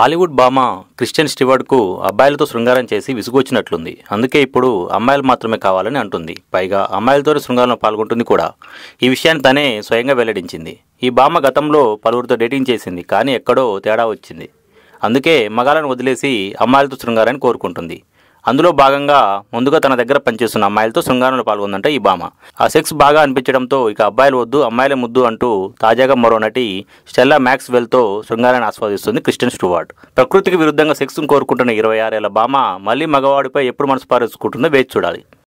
Hollywood భామ Christian స్టివర్డ్కు అబ్బాయిలతో శృంగారం చేసి విసుగొచ్చినట్లుంది అందుకే ఇప్పుడు అమ్మాయిలు మాత్రమే కావాలని అంటుంది పైగా అమ్మాయిలతోనే శృంగారంలో పాల్గొంటుంది కూడా ఈ విషయాన్ని తనే స్వయంగా వెల్లడించింది ఈ భామ గతంలో పలువురితో డేటింగ్ చేసింది కానీ ఎక్కడో తేడా వచ్చింది అందుకే మగాలను వదిలేసి అమ్మాయిలతో శృంగారాన్ని కోరుకుంటుంది అందులో భాగంగా ముందుగా తన దగ్గర పనిచేస్తున్న అమ్మాయిలతో శృంగారంలో పాల్గొందంట ఈ భామ ఆ సెక్స్ బాగా అనిపించడంతో ఇక అబ్బాయిలు వద్దు అమ్మాయిలే ముద్దు అంటూ తాజాగా మరో నటి స్టెల్లా మ్యాక్స్ వెల్తో శృంగారాన్ని ఆస్వాదిస్తుంది క్రిస్టియన్ స్టూవార్డ్ ప్రకృతికి విరుద్ధంగా సెక్స్ను కోరుకుంటున్న ఇరవై ఆరేళ్ల భామ మళ్ళీ మగవాడిపై ఎప్పుడు మనసు పారేసుకుంటుందో వేచి చూడాలి